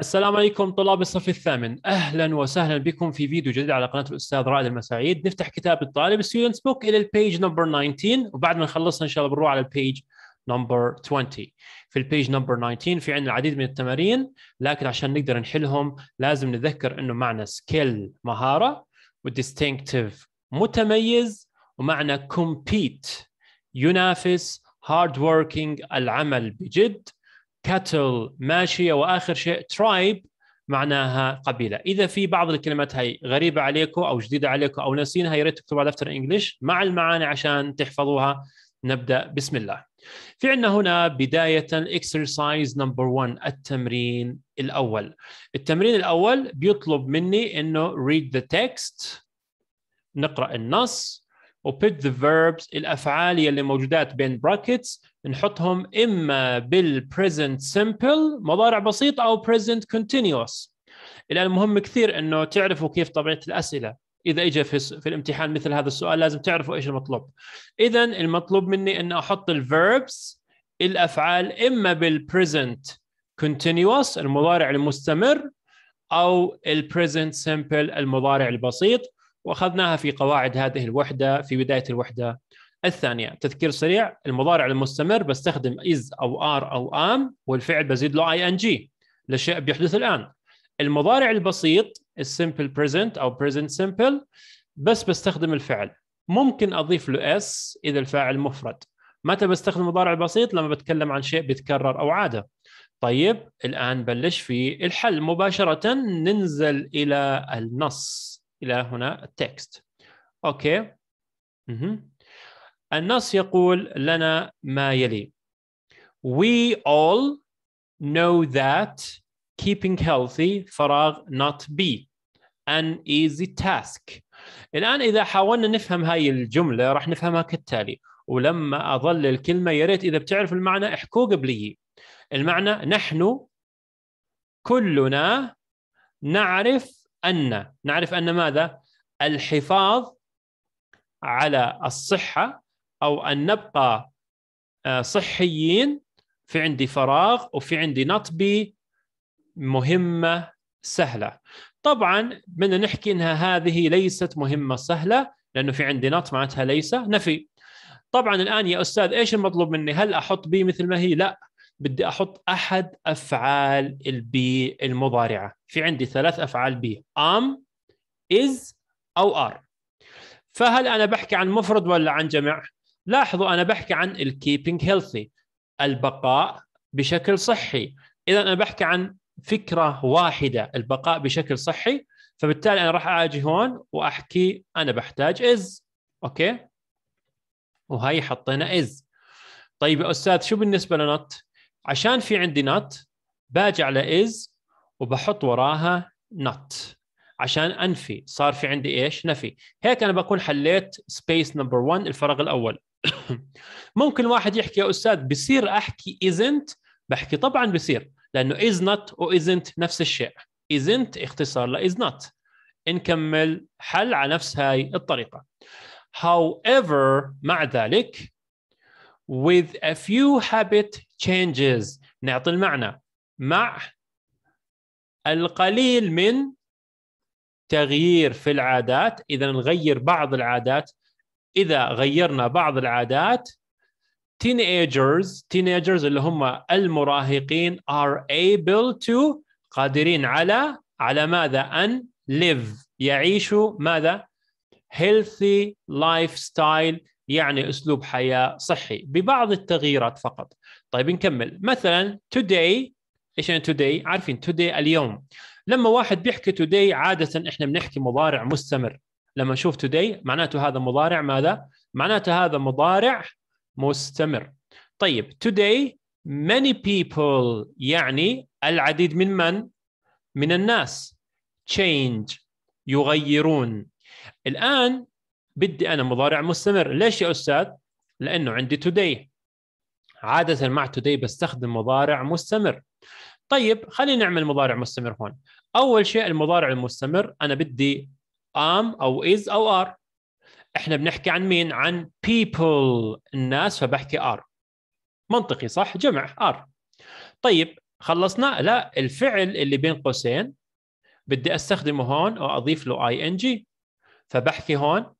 السلام عليكم طلاب الصف الثامن اهلا وسهلا بكم في فيديو جديد على قناه الاستاذ رائد المساعيد نفتح كتاب الطالب ستودنتس بوك الى البيج نمبر 19 وبعد ما نخلصها ان شاء الله بنروح على البيج نمبر 20 في البيج نمبر 19 في عندنا العديد من التمارين لكن عشان نقدر نحلهم لازم نتذكر انه معنى سكيل مهاره وديستينكتيف متميز ومعنى كومبيت ينافس هارد وركينج العمل بجد كاتل ماشية وآخر شيء ترايب معناها قبيله اذا في بعض الكلمات هي غريبه عليكم او جديده عليكم او ناسينها يا ريت تكتبوها دفتر انجلش مع المعاني عشان تحفظوها نبدا بسم الله في عندنا هنا بدايه الاكسرسايز نمبر 1 التمرين الاول التمرين الاول بيطلب مني انه read the text نقرا النص وبيت ذا the verbs الافعال يلي موجودات بين brackets نحطهم اما بالبريزنت سمبل مضارع بسيط او بريزنت كونتينيوس الان المهم كثير انه تعرفوا كيف طبيعه الاسئله اذا اجى في, في الامتحان مثل هذا السؤال لازم تعرفوا ايش المطلوب اذا المطلوب مني ان احط الفيربس الافعال اما بالبريزنت كونتينيوس المضارع المستمر او البريزنت سمبل المضارع البسيط واخذناها في قواعد هذه الوحده في بدايه الوحده الثانيه تذكير سريع المضارع المستمر بستخدم از او ار او ام والفعل بزيد له اي ان جي لشيء بيحدث الان المضارع البسيط السمبل بريزنت او بريزنت سمبل بس بستخدم الفعل ممكن اضيف له اس اذا الفاعل مفرد متى بستخدم المضارع البسيط لما بتكلم عن شيء بيتكرر او عاده طيب الان بلش في الحل مباشره ننزل الى النص الى هنا التكست اوكي اها النص يقول لنا ما يلي We all know that keeping healthy فراغ not be an easy task الآن إذا حاولنا نفهم هاي الجملة راح نفهمها كالتالي ولما أظل الكلمة يا ريت إذا بتعرف المعنى احكوا قبلي المعنى نحن كلنا نعرف أن نعرف أن ماذا الحفاظ على الصحة او ان نبقى آه، صحيين في عندي فراغ وفي عندي نطبي مهمه سهله طبعا بدنا نحكي انها هذه ليست مهمه سهله لانه في عندي نط معناتها ليس نفي طبعا الان يا استاذ ايش المطلوب مني هل احط بي مثل ما هي لا بدي احط احد افعال البي المضارعه في عندي ثلاث افعال بي ام از او ار فهل انا بحكي عن مفرد ولا عن جمع لاحظوا انا بحكي عن الكيبنج هيلثي البقاء بشكل صحي اذا انا بحكي عن فكره واحده البقاء بشكل صحي فبالتالي انا راح اجي هون واحكي انا بحتاج از اوكي وهي حطينا از طيب يا استاذ شو بالنسبه لنوت عشان في عندي نوت باجي على از وبحط وراها نوت عشان انفي صار في عندي ايش نفي هيك انا بكون حليت سبيس نمبر 1 الفراغ الاول ممكن واحد يحكي يا استاذ بصير احكي isn't بحكي طبعا بصير لانه از نوت وازنت نفس الشيء isn't اختصار is نوت نكمل حل على نفس هاي الطريقه however مع ذلك with a few habit changes نعطي المعنى مع القليل من تغيير في العادات اذا نغير بعض العادات اذا غيرنا بعض العادات teenagers teenagers اللي هم المراهقين are able to قادرين على على ماذا ان live يعيشوا ماذا healthy lifestyle يعني اسلوب حياه صحي ببعض التغييرات فقط طيب نكمل مثلا today ايش يعني today عارفين today اليوم لما واحد بيحكي today عاده احنا بنحكي مضارع مستمر لما اشوف today معناته هذا مضارع ماذا؟ معناته هذا مضارع مستمر طيب today many people يعني العديد من من؟ من الناس change يغيرون الآن بدي أنا مضارع مستمر ليش يا أستاذ؟ لأنه عندي today عادة مع today بستخدم مضارع مستمر طيب خلينا نعمل مضارع مستمر هون أول شيء المضارع المستمر أنا بدي ام او از او ار احنا بنحكي عن مين عن people الناس فبحكي ار منطقي صح جمع ار طيب خلصنا لا الفعل اللي بين قوسين بدي استخدمه هون او اضيف له اي ان جي فبحكي هون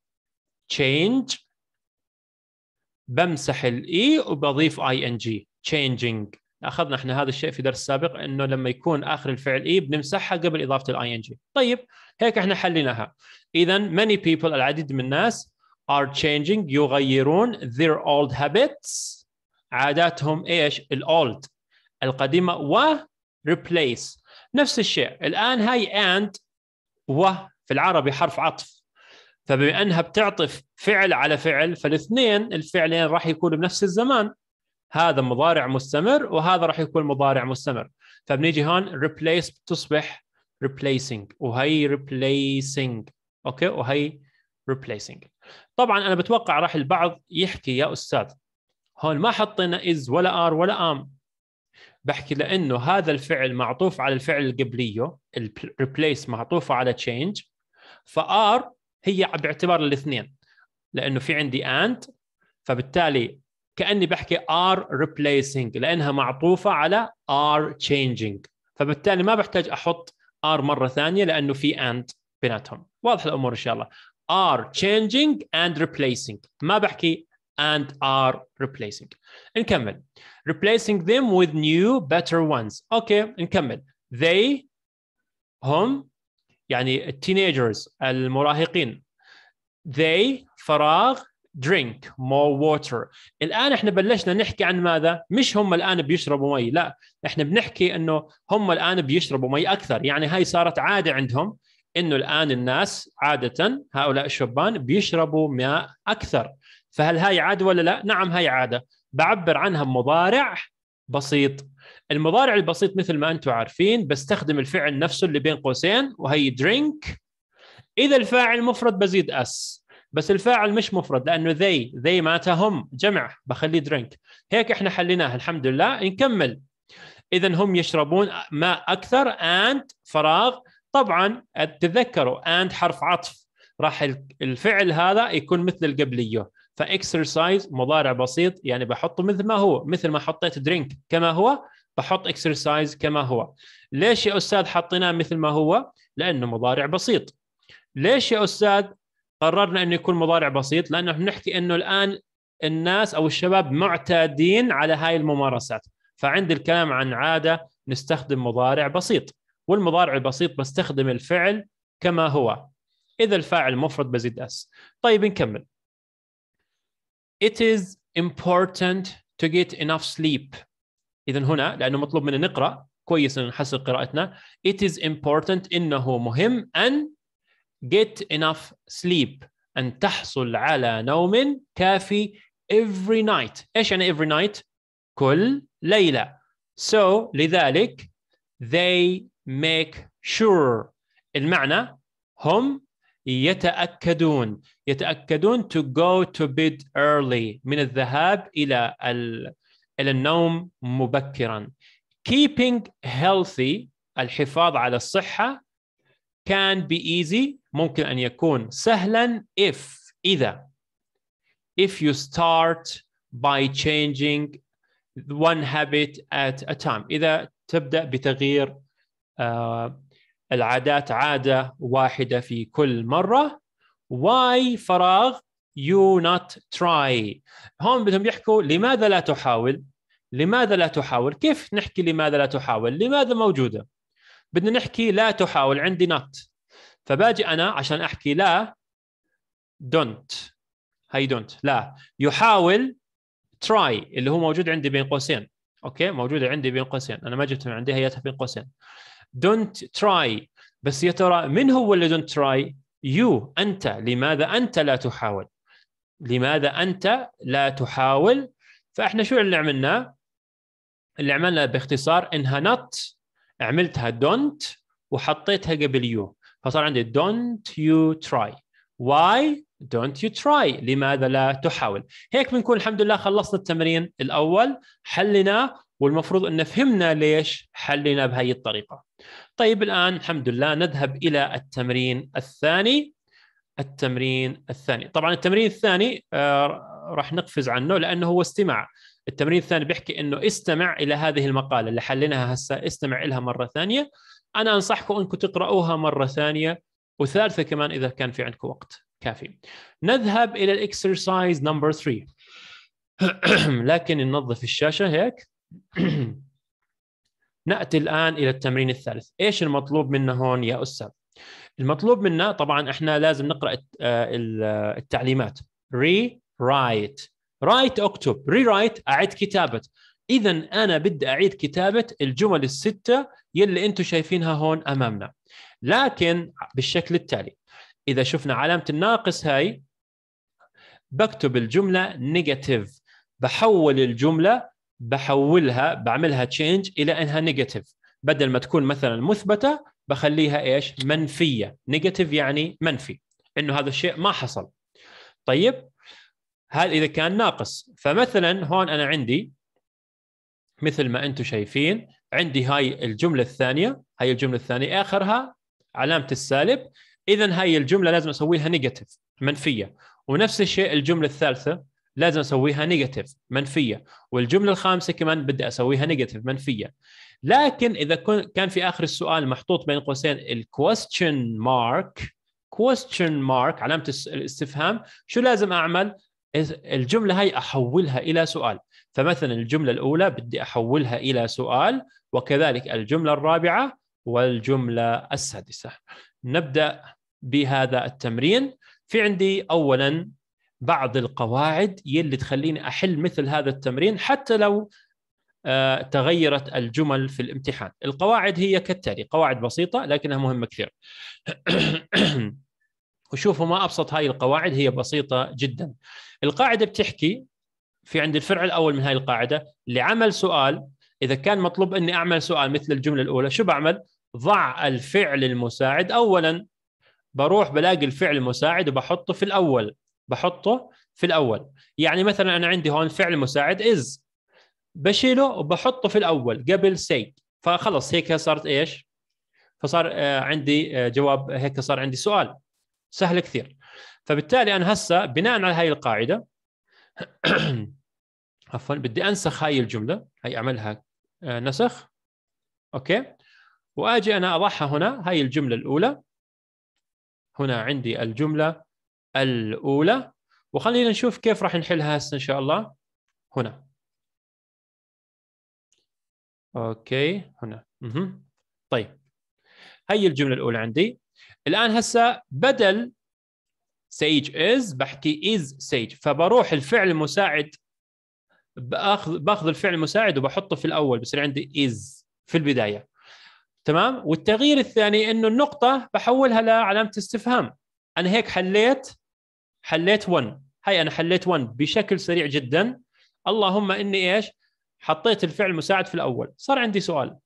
change بمسح الاي e وبضيف اي ان جي changing اخذنا احنا هذا الشيء في درس سابق انه لما يكون اخر الفعل اي e بنمسحها قبل اضافه الاي ان جي طيب هيك احنا حليناها اذا many people العديد من الناس are changing يغيرون their old habits عاداتهم ايش الاولد القديمه و replace نفس الشيء الان هاي and و في العربي حرف عطف فبما انها بتعطف فعل على فعل فالاثنين الفعلين راح يكونوا بنفس الزمان هذا مضارع مستمر وهذا راح يكون مضارع مستمر فبنيجي هون ريبليس تصبح ريبليسينج وهي ريبليسينج اوكي وهي ريبليسينج طبعا انا بتوقع راح البعض يحكي يا استاذ هون ما حطينا از ولا ار ولا ام بحكي لانه هذا الفعل معطوف على الفعل اللي الريبليس replace معطوفه على تشينج فار هي باعتبار الاثنين لانه في عندي اند فبالتالي كاني بحكي ار replacing لانها معطوفه على ار changing فبالتالي ما بحتاج احط ار مره ثانيه لانه في اند بيناتهم واضح الامور ان شاء الله are changing and replacing ما بحكي and are replacing نكمل replacing them with new better ones اوكي نكمل they هم يعني التينيجرز المراهقين they فراغ drink more water الان احنا بلشنا نحكي عن ماذا مش هم الان بيشربوا مي لا احنا بنحكي انه هم الان بيشربوا مي اكثر يعني هاي صارت عاده عندهم انه الان الناس عاده هؤلاء الشبان بيشربوا ماء اكثر فهل هاي عاده ولا لا نعم هاي عاده بعبر عنها مضارع بسيط المضارع البسيط مثل ما انتم عارفين بستخدم الفعل نفسه اللي بين قوسين وهي drink اذا الفاعل مفرد بزيد اس بس الفاعل مش مفرد لانه ذي ذي معناتها هم جمع بخليه درينك هيك احنا حليناها الحمد لله نكمل اذا هم يشربون ماء اكثر اند فراغ طبعا تذكروا اند حرف عطف راح الفعل هذا يكون مثل القبليه فاكسرسايز مضارع بسيط يعني بحطه مثل ما هو مثل ما حطيت درينك كما هو بحط اكسرسايز كما هو ليش يا استاذ حطيناه مثل ما هو لانه مضارع بسيط ليش يا استاذ قررنا انه يكون مضارع بسيط لانه بنحكي انه الان الناس او الشباب معتادين على هاي الممارسات فعند الكلام عن عاده نستخدم مضارع بسيط والمضارع البسيط بستخدم الفعل كما هو اذا الفاعل مفرد بزيد اس طيب نكمل it is important to get enough sleep اذا هنا لانه مطلوب منا نقرا كويس نحسن قراءتنا it is important انه مهم ان get enough sleep أن تحصل على نوم كافي every night إيش يعني every night؟ كل ليلة so لذلك they make sure المعنى هم يتأكدون يتأكدون to go to bed early من الذهاب إلى ال... إلى النوم مبكرا keeping healthy الحفاظ على الصحة can be easy ممكن أن يكون سهلا if إذا if you start by changing one habit at a time إذا تبدأ بتغيير آه، العادات عادة واحدة في كل مرة why فراغ you not try هون بدهم يحكوا لماذا لا تحاول لماذا لا تحاول كيف نحكي لماذا لا تحاول لماذا موجودة بدنا نحكي لا تحاول عندي نوت فباجي انا عشان احكي لا دونت هاي دونت لا يحاول تراي اللي هو موجود عندي بين قوسين اوكي موجوده عندي بين قوسين انا ما جبتها من عندي هياتها بين قوسين دونت تراي بس يا ترى من هو اللي دونت تراي يو انت لماذا انت لا تحاول لماذا انت لا تحاول فاحنا شو اللي عملنا اللي عملنا باختصار انها نوت عملتها don't وحطيتها قبل يو فصار عندي don't you try why don't you try لماذا لا تحاول هيك بنكون الحمد لله خلصنا التمرين الأول حلنا والمفروض أن فهمنا ليش حلنا بهذه الطريقة طيب الآن الحمد لله نذهب إلى التمرين الثاني التمرين الثاني طبعا التمرين الثاني آه، راح نقفز عنه لأنه هو استماع التمرين الثاني بيحكي انه استمع الى هذه المقاله اللي حليناها هسه استمع لها مره ثانيه انا انصحكم انكم تقراوها مره ثانيه وثالثه كمان اذا كان في عندكم وقت كافي نذهب الى الاكسرسايز نمبر 3 لكن ننظف الشاشه هيك ناتي الان الى التمرين الثالث ايش المطلوب منا هون يا استاذ المطلوب منا طبعا احنا لازم نقرا آه، آه، التعليمات ري رايت رايت اكتب ري رايت اعيد كتابه اذا انا بدي اعيد كتابه الجمل السته يلي انتم شايفينها هون امامنا لكن بالشكل التالي اذا شفنا علامه الناقص هاي بكتب الجمله نيجاتيف بحول الجمله بحولها بعملها تشينج الى انها نيجاتيف بدل ما تكون مثلا مثبته بخليها ايش منفيه نيجاتيف يعني منفي انه هذا الشيء ما حصل طيب هذا اذا كان ناقص فمثلا هون انا عندي مثل ما انتم شايفين عندي هاي الجمله الثانيه هاي الجمله الثانيه اخرها علامه السالب اذا هاي الجمله لازم اسويها نيجاتيف منفيه ونفس الشيء الجمله الثالثه لازم اسويها نيجاتيف منفيه والجمله الخامسه كمان بدي اسويها نيجاتيف منفيه لكن اذا كان في اخر السؤال محطوط بين قوسين الكويستشن مارك كويستشن مارك علامه الاستفهام شو لازم اعمل الجمله هاي احولها الى سؤال فمثلا الجمله الاولى بدي احولها الى سؤال وكذلك الجمله الرابعه والجمله السادسه نبدا بهذا التمرين في عندي اولا بعض القواعد يلي تخليني احل مثل هذا التمرين حتى لو آه، تغيرت الجمل في الامتحان القواعد هي كالتالي قواعد بسيطه لكنها مهمه كثير وشوفوا ما ابسط هاي القواعد هي بسيطه جدا. القاعده بتحكي في عند الفرع الاول من هاي القاعده لعمل سؤال اذا كان مطلوب اني اعمل سؤال مثل الجمله الاولى شو بعمل؟ ضع الفعل المساعد اولا بروح بلاقي الفعل المساعد وبحطه في الاول بحطه في الاول يعني مثلا انا عندي هون فعل مساعد از بشيله وبحطه في الاول قبل سي فخلص هيك صارت ايش فصار آه، عندي آه، جواب هيك صار عندي سؤال سهل كثير فبالتالي انا هسه بناء على هاي القاعده عفوا بدي انسخ هاي الجمله هي اعملها آه، نسخ اوكي واجي انا اضعها هنا هاي الجمله الاولى هنا عندي الجمله الاولى وخلينا نشوف كيف راح نحلها هسه ان شاء الله هنا اوكي هنا طيب هي الجمله الاولى عندي الان هسه بدل سيج از بحكي از سيج فبروح الفعل المساعد باخذ باخذ الفعل المساعد وبحطه في الاول بصير عندي از في البدايه تمام والتغيير الثاني انه النقطه بحولها لعلامه استفهام انا هيك حليت حليت 1 هاي انا حليت 1 بشكل سريع جدا اللهم اني ايش حطيت الفعل المساعد في الاول صار عندي سؤال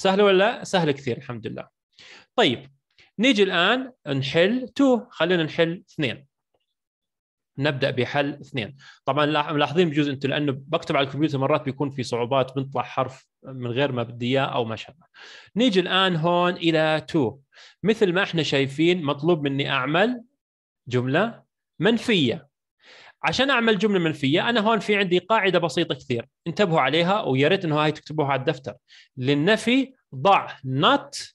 سهل ولا لا سهل كثير الحمد لله طيب نيجي الآن نحل 2 خلينا نحل 2 نبدا بحل اثنين طبعا ملاحظين بجوز انتم لانه بكتب على الكمبيوتر مرات بيكون في صعوبات بنطلع حرف من غير ما بدي اياه او ما شابه نيجي الان هون الى تو مثل ما احنا شايفين مطلوب مني اعمل جمله منفيه عشان اعمل جمله منفيه انا هون في عندي قاعده بسيطه كثير انتبهوا عليها ويا ريت انه هاي تكتبوها على الدفتر للنفي ضع not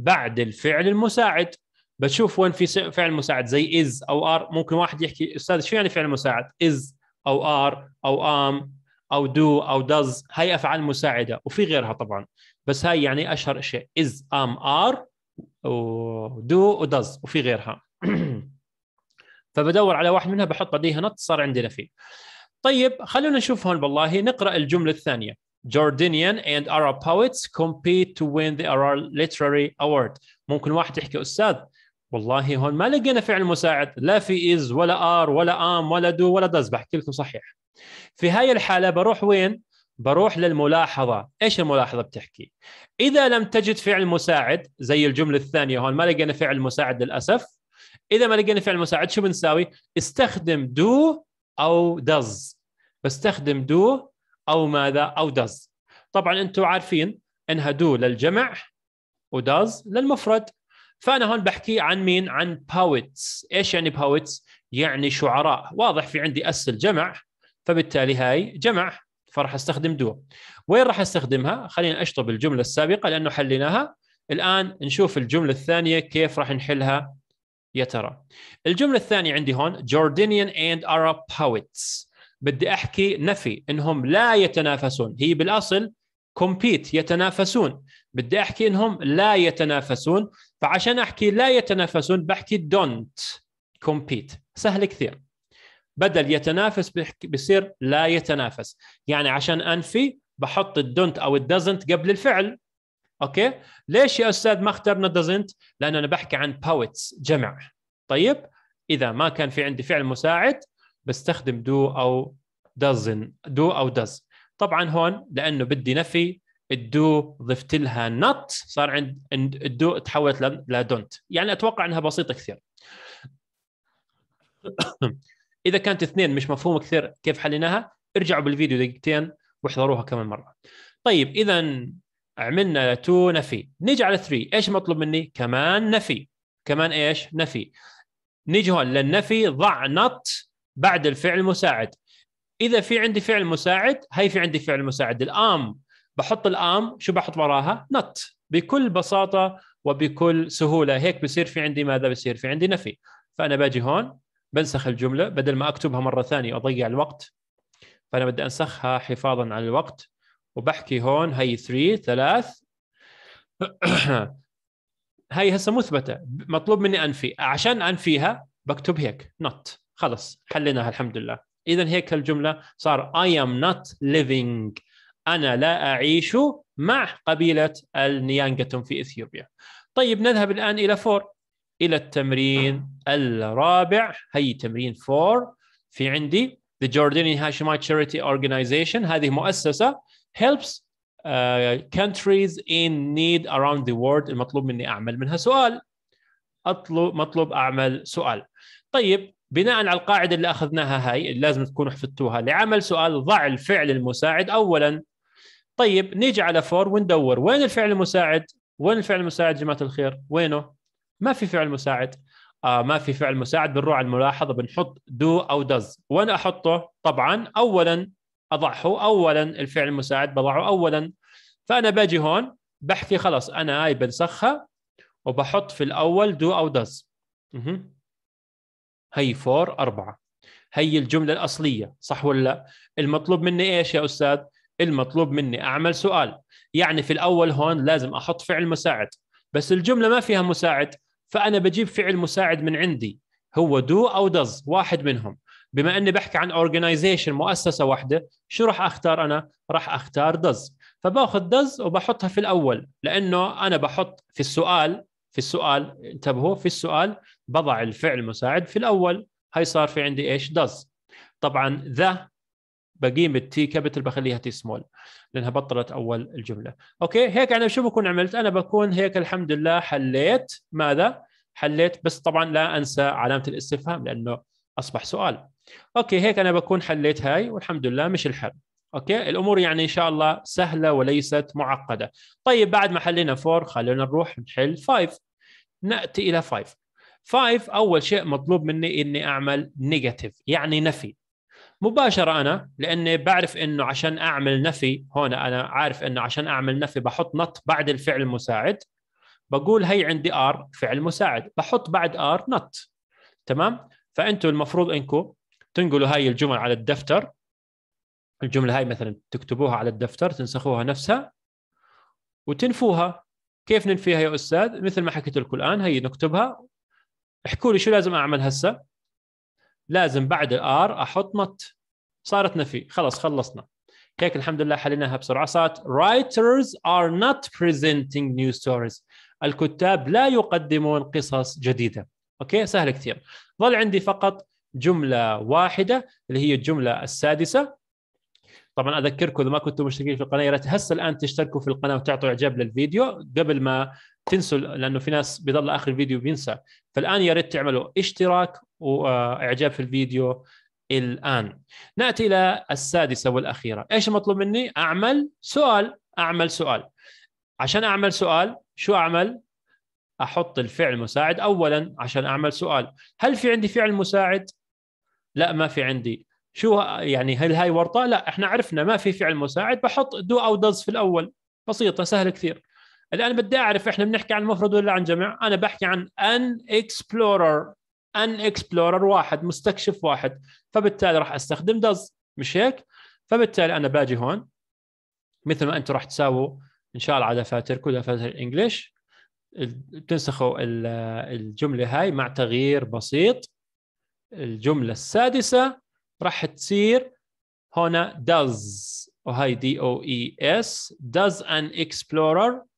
بعد الفعل المساعد بتشوف وين في فعل مساعد زي از او ار ممكن واحد يحكي استاذ شو يعني فعل مساعد از او ار او ام او دو او داز هاي افعال مساعده وفي غيرها طبعا بس هاي يعني اشهر شيء از ام ار ودو وداز وفي غيرها فبدور على واحد منها بحط بعديها نط صار عندنا فيه طيب خلونا نشوف هون بالله نقرا الجمله الثانيه Jordanian and Arab poets compete to win the Arab Literary Award ممكن واحد يحكي أستاذ والله هون ما لقينا فعل مساعد لا في إز ولا آر ولا آم ولا دو ولا دز بحكي لكم صحيح في هاي الحالة بروح وين؟ بروح للملاحظة إيش الملاحظة بتحكي؟ إذا لم تجد فعل مساعد زي الجملة الثانية هون ما لقينا فعل مساعد للأسف إذا ما لقينا فعل مساعد شو بنساوي؟ استخدم دو أو دز بستخدم دو او ماذا او does طبعا انتم عارفين انها دو للجمع وداز للمفرد فانا هون بحكي عن مين عن باوتس ايش يعني باوتس يعني شعراء واضح في عندي اس الجمع فبالتالي هاي جمع فراح استخدم دو وين راح استخدمها خلينا اشطب الجمله السابقه لانه حليناها الان نشوف الجمله الثانيه كيف راح نحلها يا ترى الجمله الثانيه عندي هون Jordanian and Arab poets بدي احكي نفي انهم لا يتنافسون هي بالاصل كومبيت يتنافسون بدي احكي انهم لا يتنافسون فعشان احكي لا يتنافسون بحكي دونت كومبيت سهل كثير بدل يتنافس بصير لا يتنافس يعني عشان انفي بحط الدونت او الدزنت قبل الفعل اوكي ليش يا استاذ ما اخترنا دزنت لانه انا بحكي عن باوتس جمع طيب اذا ما كان في عندي فعل مساعد بستخدم دو او دازن دو او داز طبعا هون لانه بدي نفي الدو ضفت لها نوت صار عند الدو تحولت لدونت يعني اتوقع انها بسيطه كثير اذا كانت اثنين مش مفهومه كثير كيف حليناها ارجعوا بالفيديو دقيقتين واحضروها كمان مره طيب اذا عملنا 2 نفي نيجي على 3 ايش مطلوب مني كمان نفي كمان ايش نفي نيجي هون للنفي ضع نوت بعد الفعل المساعد اذا في عندي فعل مساعد هي في عندي فعل مساعد الام بحط الام شو بحط وراها نت بكل بساطه وبكل سهوله هيك بصير في عندي ماذا بصير في عندي نفي فانا باجي هون بنسخ الجمله بدل ما اكتبها مره ثانيه واضيع الوقت فانا بدي انسخها حفاظا على الوقت وبحكي هون هي 3 3 هي هسه مثبته مطلوب مني انفي عشان انفيها بكتب هيك نوت خلص حليناها الحمد لله اذا هيك الجمله صار اي ام نوت ليفينج انا لا اعيش مع قبيله النيانجتون في اثيوبيا طيب نذهب الان الى فور الى التمرين الرابع هي تمرين فور في عندي The Jordanian Hashemite Charity Organization هذه مؤسسة helps uh, countries in need around the world المطلوب مني أعمل منها سؤال أطلب مطلوب أعمل سؤال طيب بناء على القاعده اللي اخذناها هاي اللي لازم تكونوا حفظتوها لعمل سؤال ضع الفعل المساعد اولا طيب نيجي على فور وندور وين الفعل المساعد وين الفعل المساعد جماعه الخير وينه ما في فعل مساعد آه ما في فعل مساعد بنروح على الملاحظه بنحط دو او دز وين احطه طبعا اولا اضعه اولا الفعل المساعد بضعه اولا فانا باجي هون بحكي خلاص انا هاي بنسخها وبحط في الاول دو او دز هي فور أربعة هي الجملة الأصلية صح ولا لا؟ المطلوب مني إيش يا أستاذ؟ المطلوب مني أعمل سؤال يعني في الأول هون لازم أحط فعل مساعد بس الجملة ما فيها مساعد فأنا بجيب فعل مساعد من عندي هو دو أو دز واحد منهم بما أني بحكي عن organization مؤسسة واحدة شو راح أختار أنا؟ راح أختار دز فباخذ دز وبحطها في الأول لأنه أنا بحط في السؤال في السؤال انتبهوا في السؤال بضع الفعل مساعد في الاول هاي صار في عندي ايش داز طبعا ذا بقيمه تي كابيتال بخليها تي سمول لانها بطلت اول الجمله اوكي هيك انا شو بكون عملت انا بكون هيك الحمد لله حليت ماذا حليت بس طبعا لا انسى علامه الاستفهام لانه اصبح سؤال اوكي هيك انا بكون حليت هاي والحمد لله مش الحل اوكي الامور يعني ان شاء الله سهله وليست معقده طيب بعد ما حلينا 4 خلينا نروح نحل 5 ناتي الى 5 5 اول شيء مطلوب مني اني اعمل نيجاتيف يعني نفي مباشره انا لاني بعرف انه عشان اعمل نفي هون انا عارف انه عشان اعمل نفي بحط نط بعد الفعل المساعد بقول هي عندي ار فعل مساعد بحط بعد ار نط تمام فانتم المفروض انكم تنقلوا هاي الجمل على الدفتر الجمله هاي مثلا تكتبوها على الدفتر تنسخوها نفسها وتنفوها كيف ننفيها يا استاذ مثل ما حكيت لكم الان هي نكتبها احكوا لي شو لازم اعمل هسه لازم بعد الار احط نت صارت نفي خلص خلصنا هيك الحمد لله حليناها بسرعه صارت writers are not presenting new stories الكتاب لا يقدمون قصص جديده اوكي سهل كثير ظل عندي فقط جمله واحده اللي هي الجمله السادسه طبعا اذكركم اذا ما كنتم مشتركين في القناه يا ريت هسه الان تشتركوا في القناه وتعطوا اعجاب للفيديو قبل ما تنسوا لانه في ناس بيضل اخر الفيديو بينسى فالان يا ريت تعملوا اشتراك واعجاب في الفيديو الان ناتي الى السادسه والاخيره ايش المطلوب مني اعمل سؤال اعمل سؤال عشان اعمل سؤال شو اعمل احط الفعل مساعد اولا عشان اعمل سؤال هل في عندي فعل مساعد لا ما في عندي شو يعني هل هاي ورطه لا احنا عرفنا ما في فعل مساعد بحط دو او دز في الاول بسيطه سهل كثير الان بدي اعرف احنا بنحكي عن مفرد ولا عن جمع انا بحكي عن ان اكسبلورر ان اكسبلورر واحد مستكشف واحد فبالتالي راح استخدم داز مش هيك فبالتالي انا باجي هون مثل ما انتم راح تساووا ان شاء الله على دفاتركم دفاتر الانجليش بتنسخوا الجمله هاي مع تغيير بسيط الجمله السادسه راح تصير هنا does وهي دي او اي اس does an explorer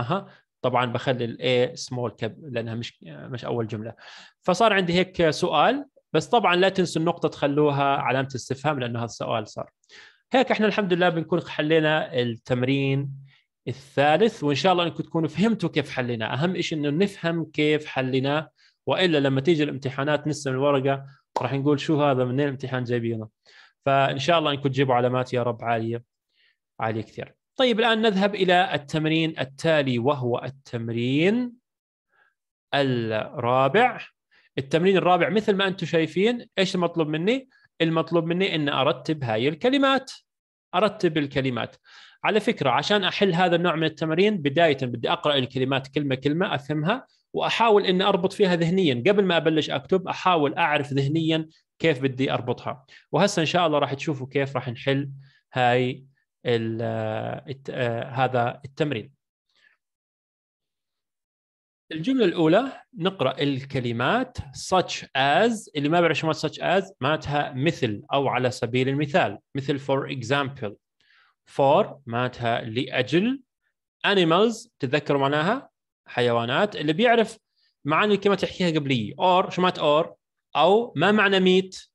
اها طبعا بخلي الاي سمول كاب لانها مش مش اول جمله فصار عندي هيك سؤال بس طبعا لا تنسوا النقطه تخلوها علامه استفهام لانه هذا السؤال صار هيك احنا الحمد لله بنكون حلينا التمرين الثالث وان شاء الله انكم تكونوا فهمتوا كيف حلينا اهم شيء انه نفهم كيف حليناه والا لما تيجي الامتحانات نسلم الورقه راح نقول شو هذا منين الامتحان جايبينه فان شاء الله انكم تجيبوا علامات يا رب عاليه عاليه كثير طيب الآن نذهب إلى التمرين التالي وهو التمرين الرابع التمرين الرابع مثل ما أنتم شايفين إيش المطلوب مني؟ المطلوب مني أن أرتب هاي الكلمات أرتب الكلمات على فكرة عشان أحل هذا النوع من التمرين بداية بدي أقرأ الكلمات كلمة كلمة أفهمها وأحاول أن أربط فيها ذهنيا قبل ما أبلش أكتب أحاول أعرف ذهنيا كيف بدي أربطها وهسا إن شاء الله راح تشوفوا كيف راح نحل هاي هذا التمرين الجملة الأولى نقرأ الكلمات such as اللي ما بيعرف شو معنى such as معناتها مثل أو على سبيل المثال مثل for example for معناتها لأجل animals تذكر معناها حيوانات اللي بيعرف معاني الكلمة تحكيها قبلي or شو معنى or أو ما معنى meat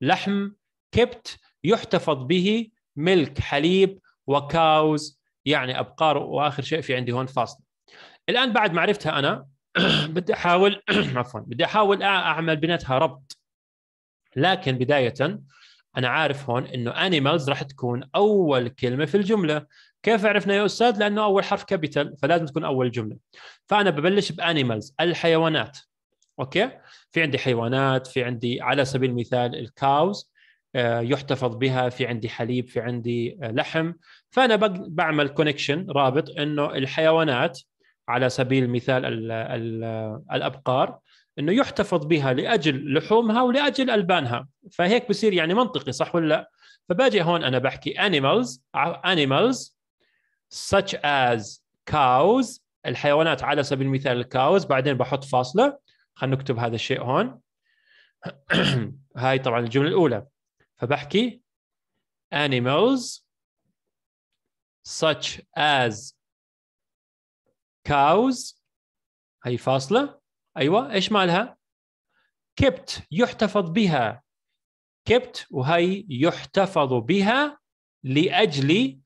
لحم كبت يحتفظ به ملك حليب وكاوز يعني ابقار واخر شيء في عندي هون فاصله الان بعد ما عرفتها انا بدي احاول عفوا بدي احاول اعمل بيناتها ربط لكن بدايه انا عارف هون انه انيمالز راح تكون اول كلمه في الجمله كيف عرفنا يا استاذ لانه اول حرف كابيتال فلازم تكون اول جمله فانا ببلش بانيمالز الحيوانات اوكي في عندي حيوانات في عندي على سبيل المثال الكاوز آه، يحتفظ بها في عندي حليب في عندي آه، لحم فانا بعمل كونكشن رابط انه الحيوانات على سبيل المثال الابقار انه يحتفظ بها لاجل لحومها ولاجل البانها فهيك بصير يعني منطقي صح ولا لا فباجي هون انا بحكي animals animals such as cows الحيوانات على سبيل المثال الكاوز بعدين بحط فاصله خلينا نكتب هذا الشيء هون هاي طبعا الجمله الاولى فبحكي animals such as cows هي فاصلة أيوة إيش مالها kept يحتفظ بها kept وهي يحتفظ بها لأجل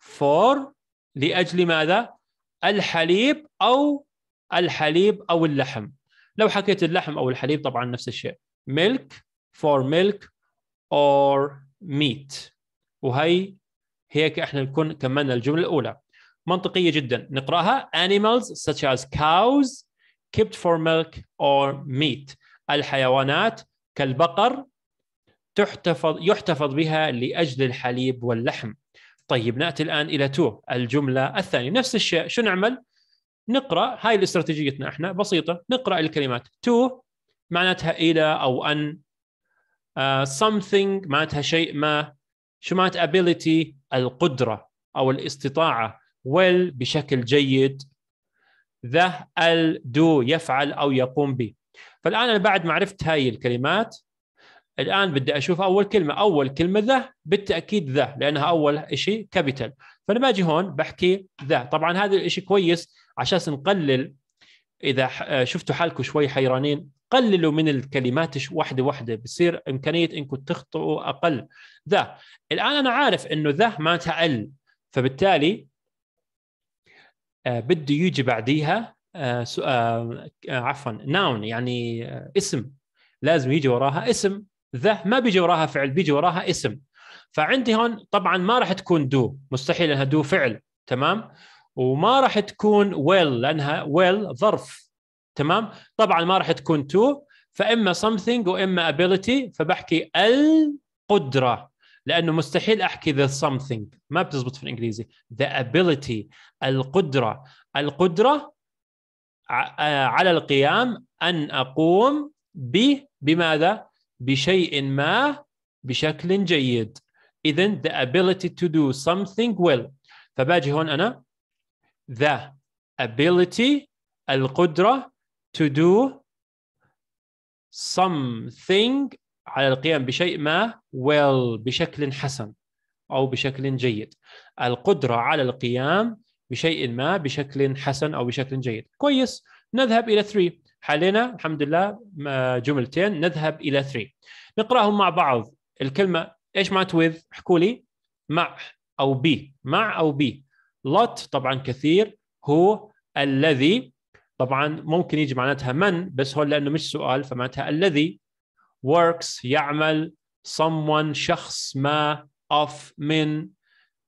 for لأجل ماذا الحليب أو الحليب أو اللحم لو حكيت اللحم أو الحليب طبعا نفس الشيء milk for milk or meet وهي هيك احنا نكون كملنا الجمله الاولى منطقيه جدا نقراها animals such as cows kept for milk or meat الحيوانات كالبقر تحتفظ يحتفظ بها لاجل الحليب واللحم طيب ناتي الان الى تو الجمله الثانيه نفس الشيء شو نعمل نقرا هاي استراتيجيتنا احنا بسيطه نقرا الكلمات تو معناتها الى او ان uh, something معناتها شيء ما شو معنات ability القدرة أو الاستطاعة well بشكل جيد ذا ال دو يفعل أو يقوم به فالآن أنا بعد ما عرفت هاي الكلمات الآن بدي أشوف أول كلمة أول كلمة ذا بالتأكيد ذا لأنها أول شيء كابيتال فلما أجي هون بحكي ذا طبعا هذا الشيء كويس عشان نقلل إذا آه، شفتوا حالكم شوي حيرانين قللوا من الكلمات واحده واحده بصير امكانيه انكم تخطئوا اقل ذا الان انا عارف انه ذا ما تعل فبالتالي آه، بده يجي بعديها آه، آه، عفوا ناون يعني اسم لازم يجي وراها اسم ذا ما بيجي وراها فعل بيجي وراها اسم فعندي هون طبعا ما راح تكون دو مستحيل انها دو فعل تمام وما راح تكون ويل well لانها ويل well ظرف تمام طبعا ما راح تكون تو فاما something واما ability فبحكي القدره لانه مستحيل احكي ذا something ما بتزبط في الانجليزي ذا ability القدره القدره آه، على القيام ان اقوم ب بماذا بشيء ما بشكل جيد اذا the ability to do something well فباجي هون انا the ability القدره to do something على القيام بشيء ما well بشكل حسن أو بشكل جيد القدرة على القيام بشيء ما بشكل حسن أو بشكل جيد كويس نذهب إلى 3 حلينا الحمد لله جملتين نذهب إلى 3 نقرأهم مع بعض الكلمة إيش معنات with احكوا لي مع أو بي مع أو بي lot طبعا كثير هو الذي طبعا ممكن يجي معناتها من بس هون لانه مش سؤال فمعناتها الذي works يعمل someone شخص ما of من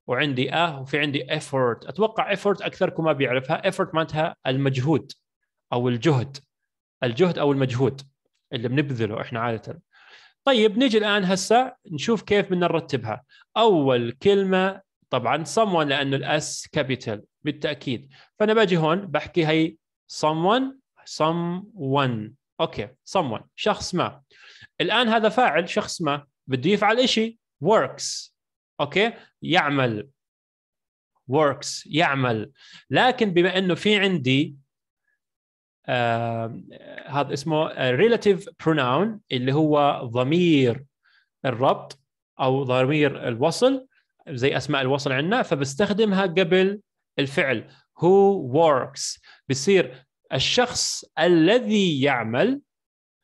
وعندي اه وفي عندي effort اتوقع effort اكثركم ما بيعرفها effort معناتها المجهود او الجهد الجهد او المجهود اللي بنبذله احنا عاده طيب نيجي الان هسه نشوف كيف بدنا نرتبها اول كلمه طبعا someone لانه الاس كابيتال بالتاكيد فانا باجي هون بحكي هي someone someone اوكي someone شخص ما الان هذا فاعل شخص ما بده يفعل شيء works اوكي يعمل works يعمل لكن بما انه في عندي آه هذا اسمه relative pronoun اللي هو ضمير الربط او ضمير الوصل زي اسماء الوصل عندنا فبستخدمها قبل الفعل who works بيصير الشخص الذي يعمل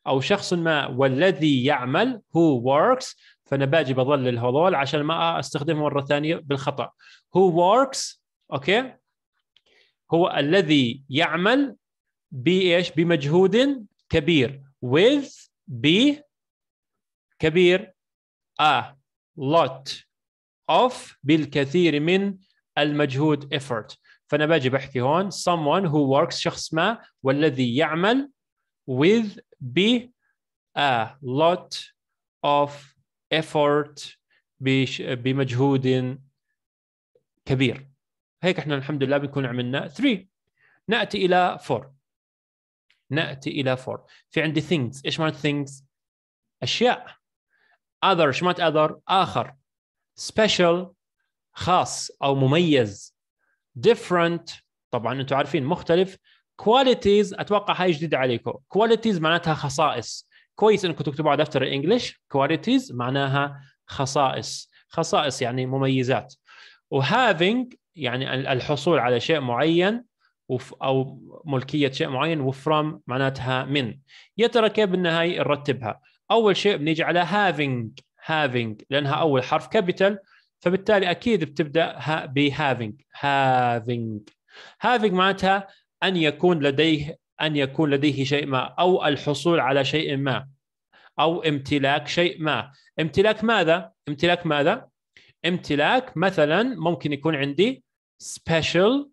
او شخص ما والذي يعمل هو works فانا باجي بظلل هذول عشان ما استخدمهم مره ثانيه بالخطا هو works اوكي هو الذي يعمل بايش بمجهود كبير with ب كبير a lot of بالكثير من المجهود effort فانا باجي بحكي هون someone who works شخص ما والذي يعمل with be a lot of effort بمجهود كبير هيك احنا الحمد لله بنكون عملنا 3 ناتي الى 4 ناتي الى 4 في عندي things ايش معنى things اشياء other ايش معنى other اخر special خاص او مميز different طبعا انتم عارفين مختلف كواليتيز اتوقع هاي جديده عليكم كواليتيز معناتها خصائص كويس انكم تكتبوا على دفتر الانجليش كواليتيز معناها خصائص خصائص يعني مميزات وهافينج يعني الحصول على شيء معين او ملكيه شيء معين وفرام معناتها من يا ترى كيف بدنا هاي نرتبها اول شيء بنيجي على هافينج هافينج لانها اول حرف كابيتال فبالتالي اكيد بتبدا having having having معناتها ان يكون لديه ان يكون لديه شيء ما او الحصول على شيء ما او امتلاك شيء ما امتلاك ماذا امتلاك ماذا امتلاك مثلا ممكن يكون عندي special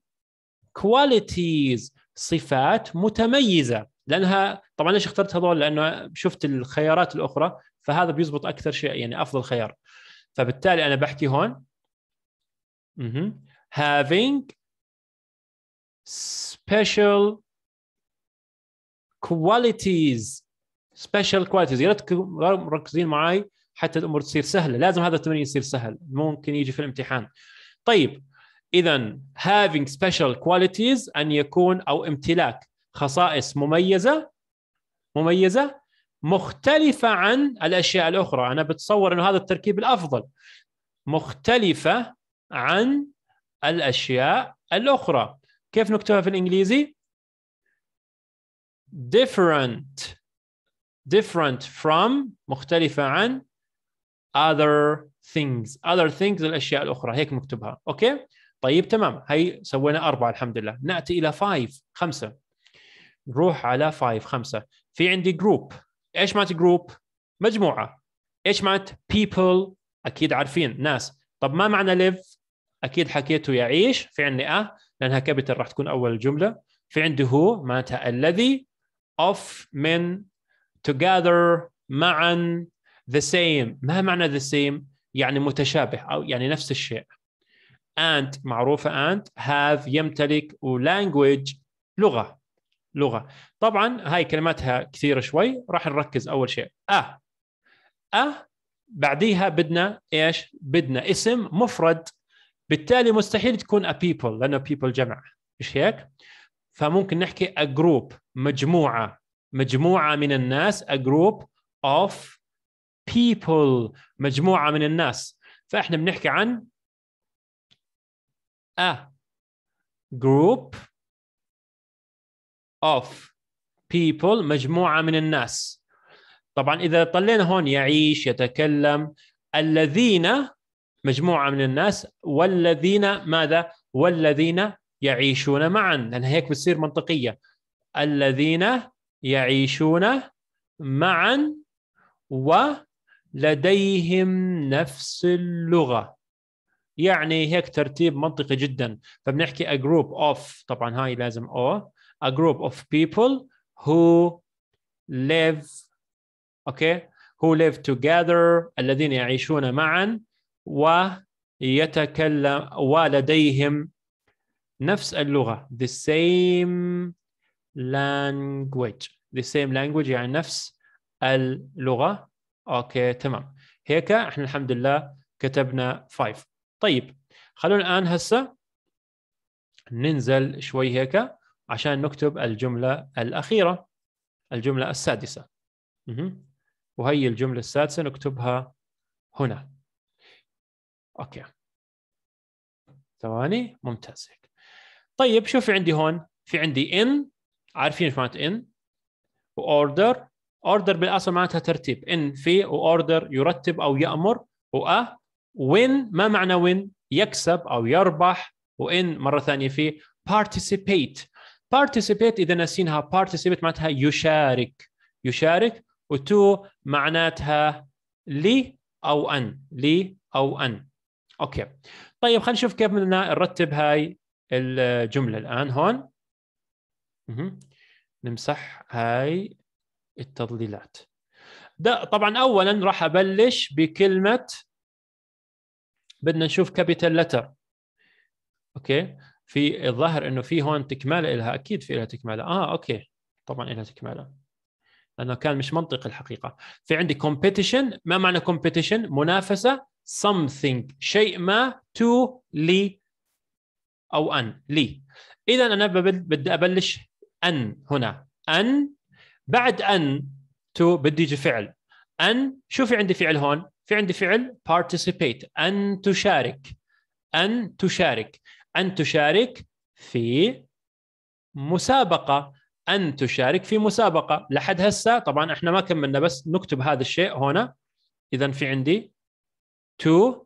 qualities صفات متميزه لانها طبعا ليش اخترت هذول لانه شفت الخيارات الاخرى فهذا بيزبط اكثر شيء يعني افضل خيار فبالتالي انا بحكي هون mm having special qualities special qualities يا ريت مركزين معي حتى الامور تصير سهله لازم هذا التمرين يصير سهل ممكن يجي في الامتحان طيب اذا having special qualities ان يكون او امتلاك خصائص مميزه مميزه مختلفة عن الأشياء الأخرى أنا بتصور أن هذا التركيب الأفضل مختلفة عن الأشياء الأخرى كيف نكتبها في الإنجليزي؟ different different from مختلفة عن other things other things الأشياء الأخرى هيك نكتبها أوكي طيب تمام هي سوينا أربعة الحمد لله نأتي إلى five خمسة نروح على five خمسة في عندي جروب ايش معنات جروب؟ مجموعه ايش معنات بيبل؟ اكيد عارفين ناس طب ما معنى ليف؟ اكيد حكيته يعيش في عندي اه لانها كابيتال راح تكون اول جمله في عندي هو معناتها الذي of من together معا the same ما معنى the same يعني متشابه او يعني نفس الشيء and معروفه and have يمتلك language لغه لغه طبعا هاي كلماتها كثيره شوي راح نركز اول شيء اه اه بعديها بدنا ايش بدنا اسم مفرد بالتالي مستحيل تكون ا بيبل لانه بيبل جمع مش هيك فممكن نحكي a group مجموعه مجموعه من الناس a group of people مجموعه من الناس فاحنا بنحكي عن ا جروب of people مجموعة من الناس طبعا إذا طلينا هون يعيش يتكلم الذين مجموعة من الناس والذين ماذا والذين يعيشون معا لأن هيك بتصير منطقية الذين يعيشون معا ولديهم نفس اللغة يعني هيك ترتيب منطقي جدا فبنحكي a group of طبعا هاي لازم او a group of people who live okay who live together الذين يعيشون معا ويتكلم ولديهم نفس اللغة the same language the same language يعني نفس اللغة اوكي تمام هيك احنا الحمد لله كتبنا 5 طيب خلونا الان هسه ننزل شوي هيك عشان نكتب الجملة الأخيرة الجملة السادسة وهي الجملة السادسة نكتبها هنا أوكي ثواني ممتاز طيب شوف عندي هون في عندي إن عارفين ايش معناته إن واوردر اوردر بالاصل معناتها ترتيب ان في واوردر يرتب او يامر وأ وين ما معنى وين يكسب او يربح وان مره ثانيه في participate بارتيسيبيت اذا ناسينها بارتيسيبيت معناتها يشارك يشارك وتو معناتها لي او ان لي او ان اوكي طيب خلينا نشوف كيف بدنا نرتب هاي الجمله الان هون مه. نمسح هاي التضليلات ده طبعا اولا راح ابلش بكلمه بدنا نشوف كابيتال لتر اوكي في الظاهر انه في هون تكمله لها اكيد في لها تكمله اه اوكي طبعا لها تكمله لانه كان مش منطق الحقيقه في عندي كومبيتيشن ما معنى كومبيتيشن منافسه something شيء ما to لي او ان لي اذا انا بدي ابلش ان هنا ان بعد ان تو بدي يجي فعل ان شو في عندي فعل هون في عندي فعل participate ان تشارك ان تشارك ان تشارك في مسابقه ان تشارك في مسابقه لحد هسه طبعا احنا ما كملنا بس نكتب هذا الشيء هنا اذا في عندي to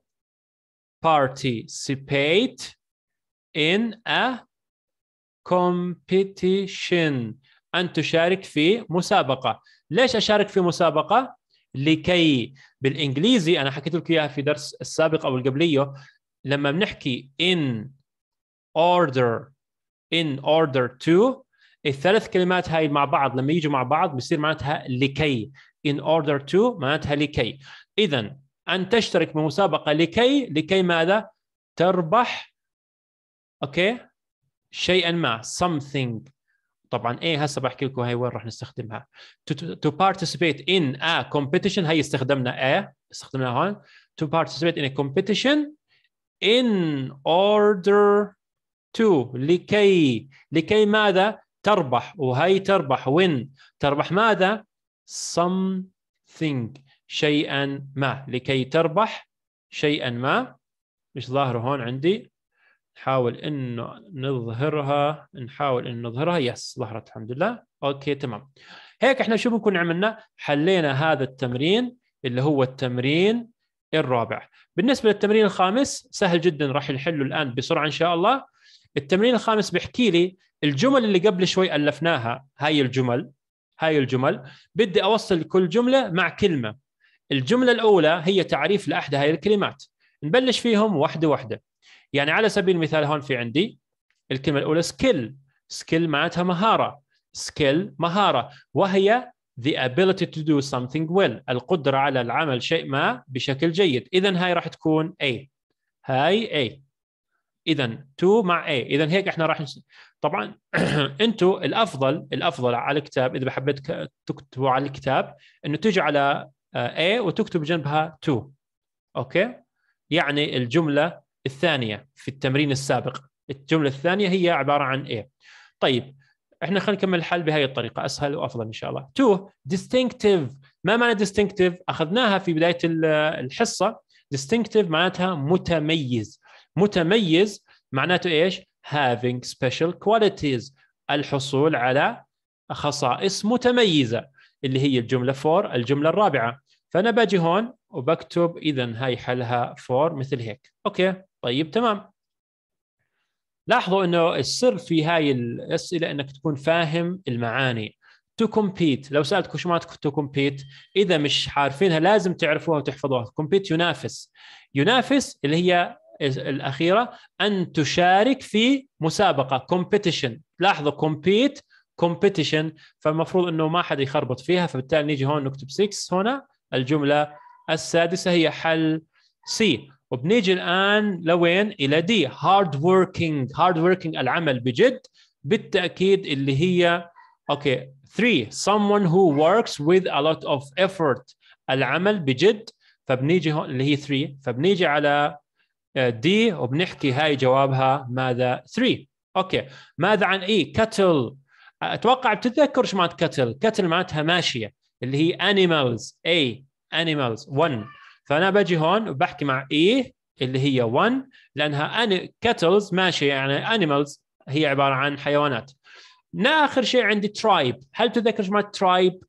participate in a competition ان تشارك في مسابقه ليش اشارك في مسابقه لكي بالانجليزي انا حكيت لكم اياها في درس السابق او القبلية لما بنحكي in order in order to الثلاث كلمات هاي مع بعض لما يجوا مع بعض بصير معناتها لكي in order to معناتها لكي اذا ان تشترك بمسابقه لكي لكي ماذا تربح اوكي شيئا ما something طبعا ايه هسه بحكي لكم هاي وين راح نستخدمها to, to participate in a competition هي استخدمنا ايه استخدمناها هون to participate in a competition in order تو لكي لكي ماذا تربح وهي تربح وين تربح ماذا something شيئا ما لكي تربح شيئا ما مش ظاهره هون عندي نحاول انه نظهرها نحاول انه نظهرها يس ظهرت الحمد لله اوكي تمام هيك احنا شو بنكون عملنا حلينا هذا التمرين اللي هو التمرين الرابع بالنسبه للتمرين الخامس سهل جدا راح نحله الان بسرعه ان شاء الله التمرين الخامس بيحكي لي الجمل اللي قبل شوي الفناها هاي الجمل هاي الجمل بدي اوصل كل جمله مع كلمه الجمله الاولى هي تعريف لاحدى هاي الكلمات نبلش فيهم واحده واحده يعني على سبيل المثال هون في عندي الكلمه الاولى سكيل سكيل معناتها مهاره سكيل مهاره وهي the ability to do something well القدره على العمل شيء ما بشكل جيد اذا هاي راح تكون A هاي A اذا 2 مع A اذا هيك احنا راح طبعا انتم الافضل الافضل على الكتاب اذا حبيت تكتبوا على الكتاب انه تجي على آه، A وتكتب جنبها 2 اوكي يعني الجمله الثانيه في التمرين السابق الجمله الثانيه هي عباره عن A طيب احنا خلينا نكمل الحل بهذه الطريقه اسهل وافضل ان شاء الله 2 distinctive ما معنى distinctive اخذناها في بدايه الحصه distinctive معناتها متميز متميز معناته ايش؟ having special qualities الحصول على خصائص متميزه اللي هي الجمله فور الجمله الرابعه فانا باجي هون وبكتب اذا هاي حلها فور مثل هيك اوكي طيب تمام لاحظوا انه السر في هاي الاسئله انك تكون فاهم المعاني تو كومبيت لو سالتكم شو معناتك تو كومبيت اذا مش عارفينها لازم تعرفوها وتحفظوها كومبيت ينافس ينافس اللي هي الاخيره ان تشارك في مسابقه كومبيتيشن لاحظوا كومبيت كومبيتيشن فالمفروض انه ما حد يخربط فيها فبالتالي نيجي هون نكتب 6 هنا الجمله السادسه هي حل سي وبنيجي الان لوين الى دي هارد وركينج هارد وركينج العمل بجد بالتاكيد اللي هي اوكي 3 someone who works with a lot of effort العمل بجد فبنيجي هون اللي هي 3 فبنيجي على دي آه، وبنحكي هاي جوابها ماذا 3 اوكي ماذا عن e؟ اي آه، كتل اتوقع بتتذكر شو معنات كتل كتل معناتها ماشيه اللي هي انيمالز اي انيمالز 1 فانا بجي هون وبحكي مع اي e، اللي هي 1 لانها كتلز ماشيه يعني انيمالز هي عباره عن حيوانات اخر شيء عندي ترايب هل تتذكر شو معنات ترايب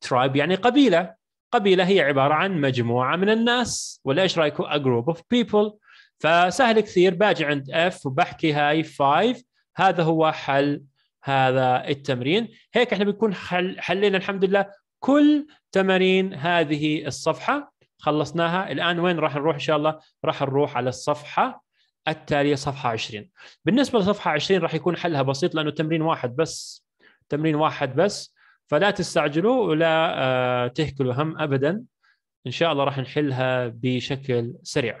ترايب يعني قبيله قبيله هي عباره عن مجموعه من الناس ولا ايش رايكم a group of people فسهل كثير باجي عند اف وبحكي هاي 5 هذا هو حل هذا التمرين هيك احنا بنكون حل حلينا الحمد لله كل تمارين هذه الصفحة خلصناها الآن وين راح نروح إن شاء الله راح نروح على الصفحة التالية صفحة 20 بالنسبة لصفحة 20 راح يكون حلها بسيط لأنه تمرين واحد بس تمرين واحد بس فلا تستعجلوا ولا آه، تهكلوا هم أبدا إن شاء الله راح نحلها بشكل سريع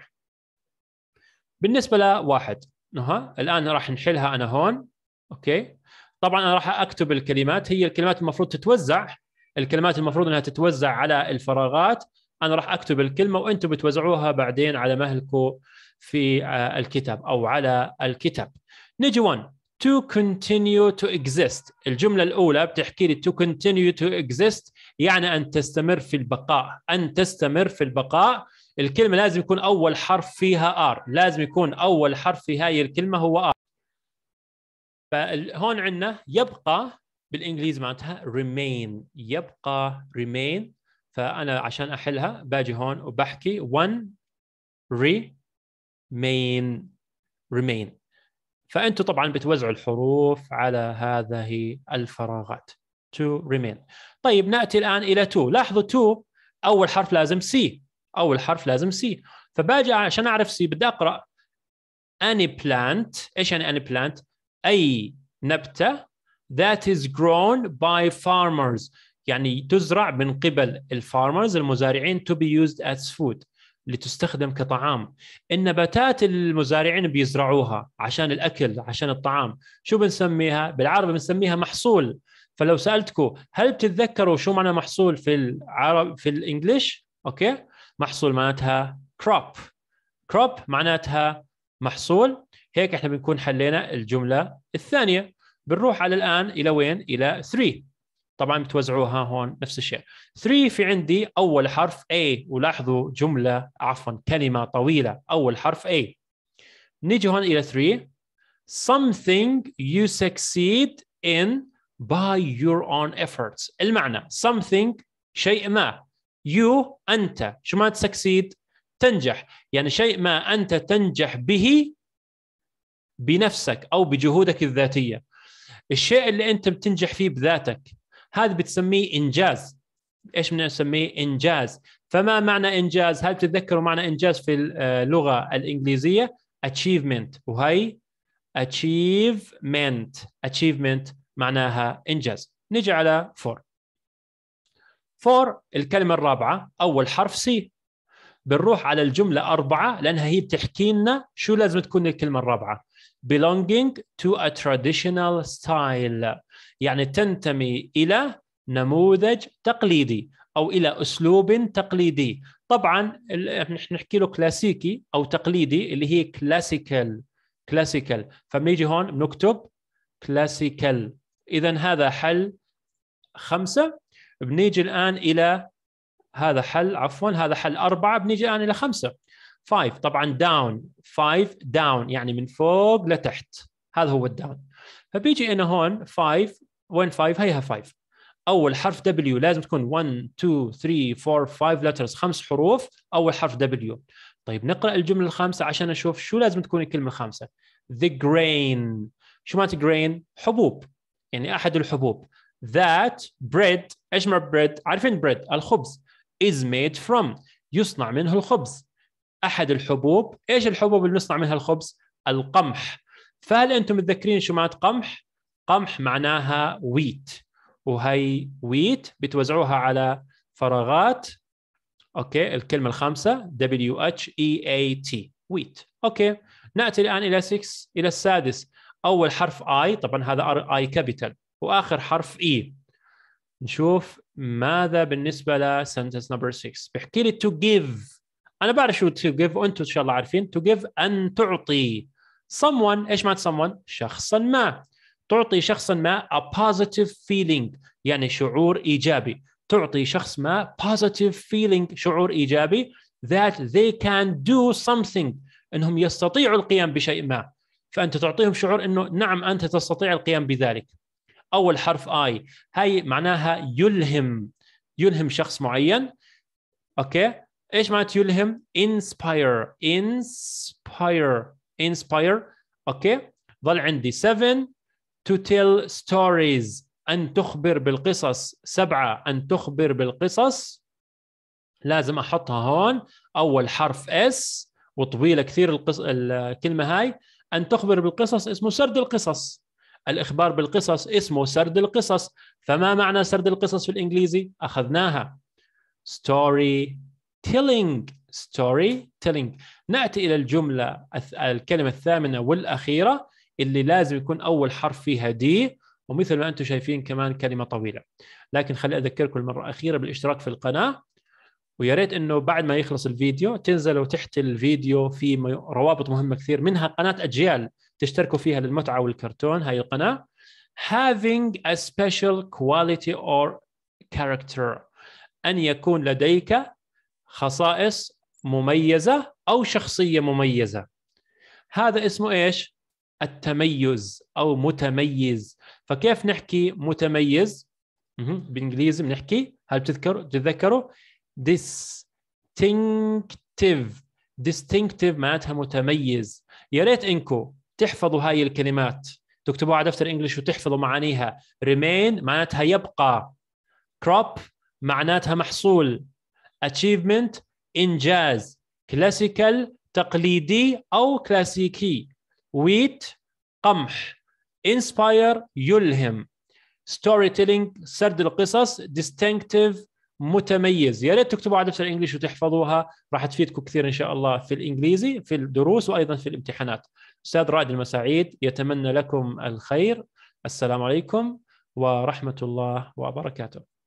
بالنسبه لواحد ها الان راح نحلها انا هون اوكي طبعا انا راح اكتب الكلمات هي الكلمات المفروض تتوزع الكلمات المفروض انها تتوزع على الفراغات انا راح اكتب الكلمه وانتم بتوزعوها بعدين على مهلكم في آه، الكتاب او على الكتاب نيجي 1 to continue to exist الجملة الأولى بتحكي لي to continue to exist يعني أن تستمر في البقاء أن تستمر في البقاء الكلمه لازم يكون اول حرف فيها ار لازم يكون اول حرف في هاي الكلمه هو ار فهون عندنا يبقى بالانجليزي معناتها remain يبقى remain فانا عشان احلها باجي هون وبحكي one remain remain فانتم طبعا بتوزعوا الحروف على هذه الفراغات to remain طيب ناتي الان الى تو لاحظوا تو اول حرف لازم سي اول حرف لازم سي فباجي عشان اعرف سي بدي اقرا اني بلانت ايش يعني اني بلانت اي نبته that is grown by farmers يعني تزرع من قبل الفارمرز المزارعين to be used as food لتستخدم كطعام النباتات المزارعين بيزرعوها عشان الاكل عشان الطعام شو بنسميها بالعربي بنسميها محصول فلو سالتكم هل بتتذكروا شو معنى محصول في العرب في الانجليش اوكي محصول معناتها crop crop معناتها محصول هيك احنا بنكون حلينا الجمله الثانيه بنروح على الان الى وين الى 3 طبعا بتوزعوها هون نفس الشيء 3 في عندي اول حرف A ولاحظوا جمله عفوا كلمه طويله اول حرف A نيجي هون الى 3 something you succeed in by your own efforts المعنى something شيء ما يو انت شو معنى تسكسيد تنجح يعني شيء ما انت تنجح به بنفسك او بجهودك الذاتيه الشيء اللي انت بتنجح فيه بذاتك هذا بتسميه انجاز ايش بنسميه انجاز فما معنى انجاز هل تتذكروا معنى انجاز في آه، اللغه الانجليزيه achievement وهي achievement achievement معناها انجاز نجي على فور فور الكلمة الرابعة أول حرف سي بنروح على الجملة أربعة لأنها هي بتحكي لنا شو لازم تكون الكلمة الرابعة belonging to a traditional style يعني تنتمي إلى نموذج تقليدي أو إلى أسلوب تقليدي طبعا نحن نحكي له كلاسيكي أو تقليدي اللي هي كلاسيكال كلاسيكال فبنيجي هون بنكتب كلاسيكال إذا هذا حل خمسة بنيجي الان الى هذا حل عفوا هذا حل أربعة بنيجي الآن إلى خمسة 5 طبعا داون 5 داون يعني من فوق لتحت هذا هو الداون فبيجي أنا هون 5 وين 5 هيها 5 أول حرف W لازم تكون 1 2 3 4 5 letters خمس حروف أول حرف W طيب نقرأ الجملة الخامسة عشان أشوف شو لازم تكون الكلمة الخامسة the grain شو معنى grain حبوب يعني أحد الحبوب that bread ايش معنى بريد عارفين بريد الخبز از ميد فروم يصنع منه الخبز احد الحبوب ايش الحبوب اللي نصنع منها الخبز القمح فهل انتم متذكرين شو معنى قمح قمح معناها ويت وهي ويت بتوزعوها على فراغات اوكي الكلمه الخامسه W H E A T ويت اوكي ناتي الان الى 6 الى السادس اول حرف اي طبعا هذا اي كابيتال واخر حرف E نشوف ماذا بالنسبه لسنتنس نمبر 6 بيحكي لي تو جيف انا بعرف شو تو جيف وانتم ان شاء الله عارفين تو جيف ان تعطي someone ايش معنى someone شخصا ما تعطي شخصا ما a positive feeling يعني شعور ايجابي تعطي شخص ما positive feeling شعور ايجابي that they can do something انهم يستطيعوا القيام بشيء ما فانت تعطيهم شعور انه نعم انت تستطيع القيام بذلك اول حرف اي هاي معناها يلهم يلهم شخص معين اوكي ايش معناته يلهم inspire inspire inspire اوكي ظل عندي 7 to tell stories ان تخبر بالقصص سبعة ان تخبر بالقصص لازم احطها هون اول حرف اس وطويله كثير القص... الكلمه هاي ان تخبر بالقصص اسمه سرد القصص الإخبار بالقصص اسمه سرد القصص فما معنى سرد القصص في الإنجليزي؟ أخذناها story telling story telling نأتي إلى الجملة الكلمة الثامنة والأخيرة اللي لازم يكون أول حرف فيها دي ومثل ما أنتم شايفين كمان كلمة طويلة لكن خلي أذكركم المرة الأخيرة بالاشتراك في القناة ويا ريت انه بعد ما يخلص الفيديو تنزلوا تحت الفيديو في روابط مهمه كثير منها قناه اجيال تشتركوا فيها للمتعه والكرتون هاي القناه having a special quality or character ان يكون لديك خصائص مميزه او شخصيه مميزه هذا اسمه ايش التميز او متميز فكيف نحكي متميز بالانجليزي بنحكي هل بتذكروا؟ تتذكروا distinctive distinctive معناتها متميز يا ريت انكم تحفظوا هاي الكلمات تكتبوها على دفتر انجلش وتحفظوا معانيها remain معناتها يبقى crop معناتها محصول achievement انجاز كلاسيكال تقليدي او كلاسيكي wheat قمح inspire يلهم ستوري تيلينج سرد القصص distinctive متميز يا ريت تكتبوا على دفتر الانجليش وتحفظوها راح تفيدكم كثير ان شاء الله في الانجليزي في الدروس وايضا في الامتحانات استاذ رائد المساعيد يتمنى لكم الخير السلام عليكم ورحمه الله وبركاته